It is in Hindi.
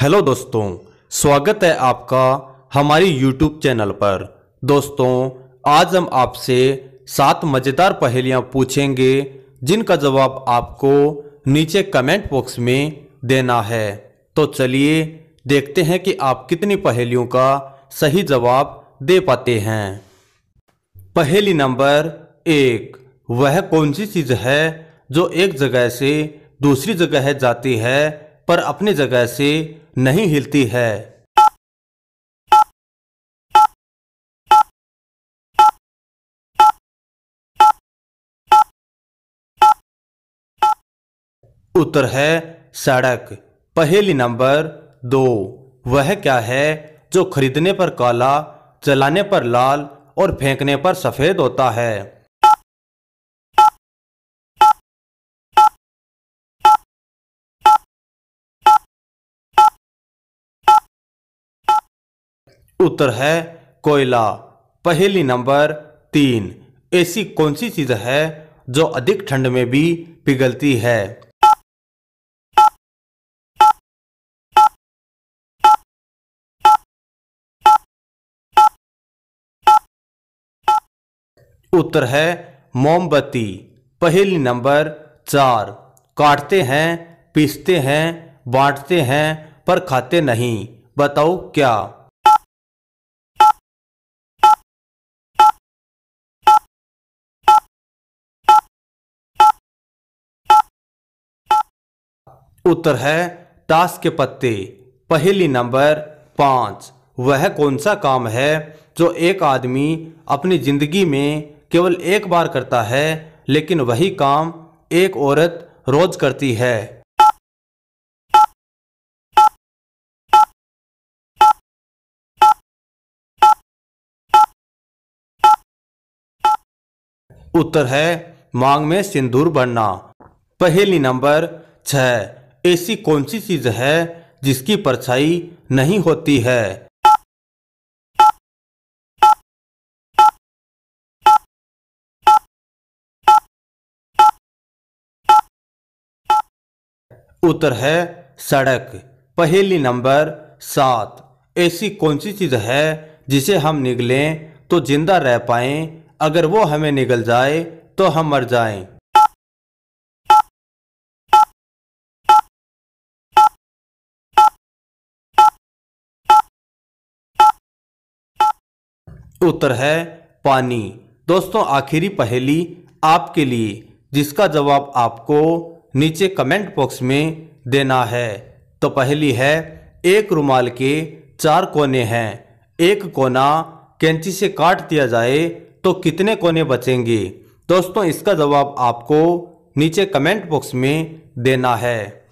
हेलो दोस्तों स्वागत है आपका हमारी यूट्यूब चैनल पर दोस्तों आज हम आपसे सात मज़ेदार पहेलियां पूछेंगे जिनका जवाब आपको नीचे कमेंट बॉक्स में देना है तो चलिए देखते हैं कि आप कितनी पहेलियों का सही जवाब दे पाते हैं पहेली नंबर एक वह कौन सी चीज़ है जो एक जगह से दूसरी जगह जाती है पर अपनी जगह से नहीं हिलती है उत्तर है सड़क पहली नंबर दो वह क्या है जो खरीदने पर काला जलाने पर लाल और फेंकने पर सफ़ेद होता है उत्तर है कोयला पहली नंबर तीन ऐसी कौन सी चीज है जो अधिक ठंड में भी पिघलती है उत्तर है मोमबत्ती पहली नंबर चार काटते हैं पीसते हैं बांटते हैं पर खाते नहीं बताओ क्या उत्तर है ताश के पत्ते पहली नंबर पाँच वह कौन सा काम है जो एक आदमी अपनी जिंदगी में केवल एक बार करता है लेकिन वही काम एक औरत रोज करती है उत्तर है मांग में सिंदूर भरना पहली नंबर छह ऐसी कौन सी चीज है जिसकी परछाई नहीं होती है उत्तर है सड़क पहली नंबर सात ऐसी कौन सी चीज है जिसे हम निगलें तो जिंदा रह पाए अगर वो हमें निगल जाए तो हम मर जाएं। उत्तर है पानी दोस्तों आखिरी पहेली आपके लिए जिसका जवाब आपको नीचे कमेंट बॉक्स में देना है तो पहली है एक रुमाल के चार कोने हैं एक कोना कैंची से काट दिया जाए तो कितने कोने बचेंगे दोस्तों इसका जवाब आपको नीचे कमेंट बॉक्स में देना है